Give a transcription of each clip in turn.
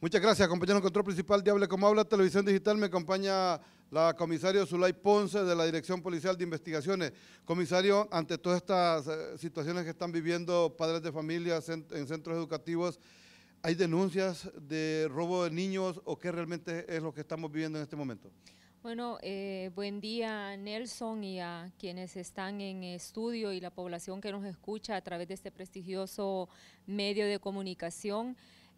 Muchas gracias, compañero control principal diable Hable Como Habla, Televisión Digital. Me acompaña la comisario Zulay Ponce de la Dirección Policial de Investigaciones. Comisario, ante todas estas eh, situaciones que están viviendo padres de familia en centros educativos, ¿hay denuncias de robo de niños o qué realmente es lo que estamos viviendo en este momento? Bueno, eh, buen día Nelson y a quienes están en estudio y la población que nos escucha a través de este prestigioso medio de comunicación.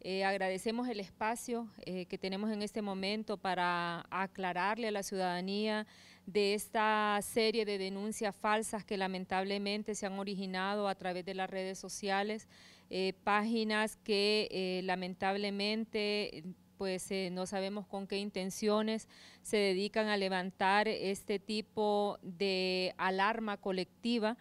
Eh, agradecemos el espacio eh, que tenemos en este momento para aclararle a la ciudadanía de esta serie de denuncias falsas que lamentablemente se han originado a través de las redes sociales, eh, páginas que lamentablemente pues no sabemos con qué intenciones se dedican a levantar este tipo de alarma colectiva.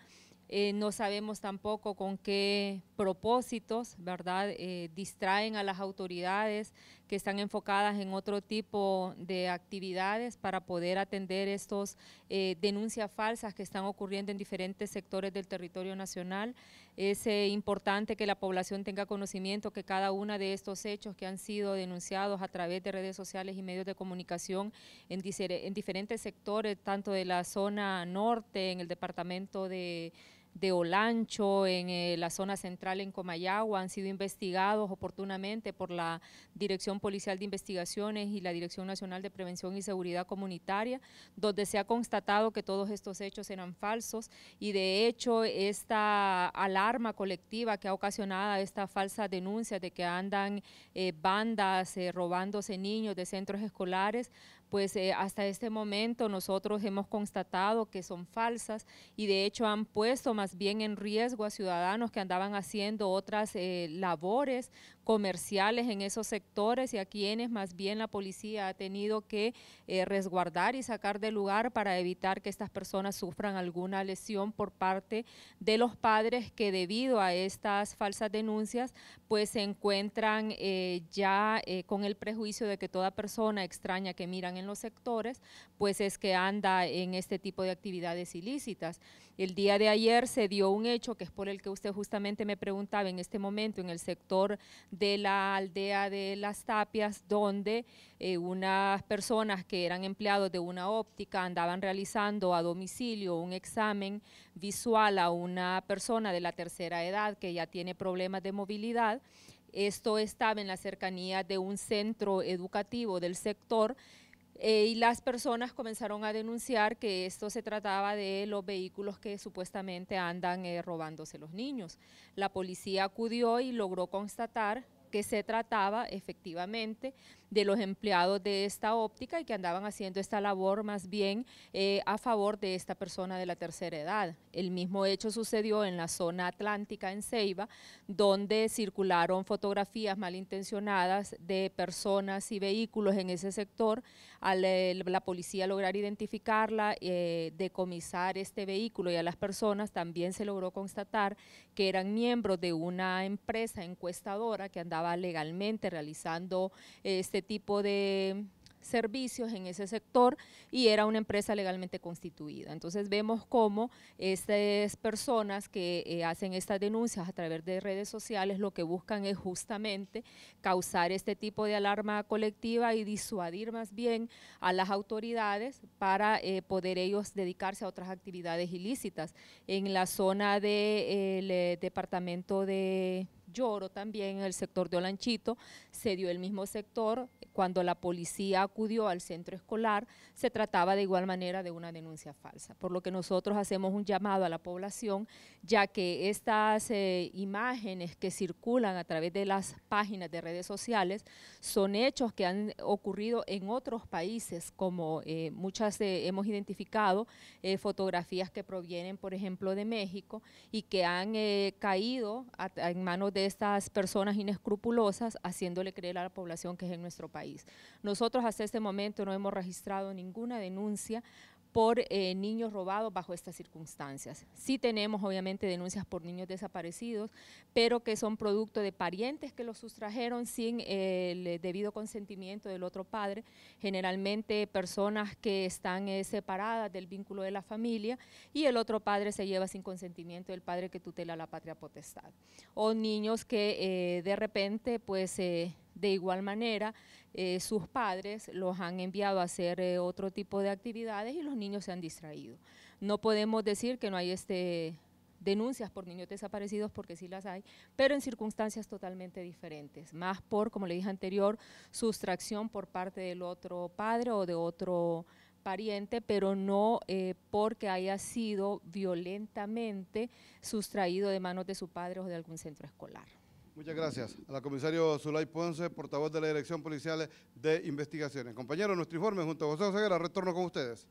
Eh, no sabemos tampoco con qué propósitos, ¿verdad? Eh, distraen a las autoridades, que están enfocadas en otro tipo de actividades para poder atender estas eh, denuncias falsas que están ocurriendo en diferentes sectores del territorio nacional. Es eh, importante que la población tenga conocimiento que cada uno de estos hechos que han sido denunciados a través de redes sociales y medios de comunicación en, en diferentes sectores, tanto de la zona norte, en el departamento de de Olancho, en eh, la zona central en Comayagua, han sido investigados oportunamente por la Dirección Policial de Investigaciones y la Dirección Nacional de Prevención y Seguridad Comunitaria, donde se ha constatado que todos estos hechos eran falsos y de hecho esta alarma colectiva que ha ocasionado esta falsa denuncia de que andan eh, bandas eh, robándose niños de centros escolares pues eh, hasta este momento nosotros hemos constatado que son falsas y de hecho han puesto más bien en riesgo a ciudadanos que andaban haciendo otras eh, labores comerciales en esos sectores y a quienes más bien la policía ha tenido que eh, resguardar y sacar de lugar para evitar que estas personas sufran alguna lesión por parte de los padres que debido a estas falsas denuncias pues se encuentran ya con el prejuicio de que toda persona extraña que miran en los sectores, pues es que anda en este tipo de actividades ilícitas. El día de ayer se dio un hecho que es por el que usted justamente me preguntaba en este momento en el sector de la aldea de Las Tapias, donde eh, unas personas que eran empleados de una óptica andaban realizando a domicilio un examen visual a una persona de la tercera edad que ya tiene problemas de movilidad. Esto estaba en la cercanía de un centro educativo del sector eh, y las personas comenzaron a denunciar que esto se trataba de los vehículos que supuestamente andan eh, robándose los niños. La policía acudió y logró constatar que se trataba efectivamente de los empleados de esta óptica y que andaban haciendo esta labor más bien eh, a favor de esta persona de la tercera edad. El mismo hecho sucedió en la zona atlántica, en Ceiba, donde circularon fotografías malintencionadas de personas y vehículos en ese sector. Al la policía lograr identificarla, eh, decomisar este vehículo y a las personas, también se logró constatar que eran miembros de una empresa encuestadora que andaba legalmente realizando este tipo de servicios en ese sector y era una empresa legalmente constituida. Entonces vemos cómo estas personas que eh, hacen estas denuncias a través de redes sociales lo que buscan es justamente causar este tipo de alarma colectiva y disuadir más bien a las autoridades para eh, poder ellos dedicarse a otras actividades ilícitas. En la zona del de, eh, departamento de Lloro también en el sector de Olanchito, se dio el mismo sector cuando la policía acudió al centro escolar, se trataba de igual manera de una denuncia falsa, por lo que nosotros hacemos un llamado a la población, ya que estas eh, imágenes que circulan a través de las páginas de redes sociales son hechos que han ocurrido en otros países, como eh, muchas eh, hemos identificado, fotografías que provienen, por ejemplo, de México y que han caído en manos de estas personas inescrupulosas haciéndole creer a la población que es en nuestro país. Nosotros hasta este momento no hemos registrado ninguna denuncia por eh, niños robados bajo estas circunstancias. Sí tenemos obviamente denuncias por niños desaparecidos, pero que son producto de parientes que los sustrajeron sin eh, el debido consentimiento del otro padre, generalmente personas que están eh, separadas del vínculo de la familia y el otro padre se lleva sin consentimiento del padre que tutela la patria potestad. O niños que de repente pues de igual manera, eh, sus padres los han enviado a hacer eh, otro tipo de actividades y los niños se han distraído. No podemos decir que no hay este, denuncias por niños desaparecidos, porque sí las hay, pero en circunstancias totalmente diferentes, más por, como le dije anterior, sustracción por parte del otro padre o de otro pariente, pero no eh, porque haya sido violentamente sustraído de manos de su padre o de algún centro escolar. Muchas gracias. A la comisario Zulay Ponce, portavoz de la Dirección Policial de Investigaciones. Compañeros, nuestro informe junto a José Oseguera, retorno con ustedes.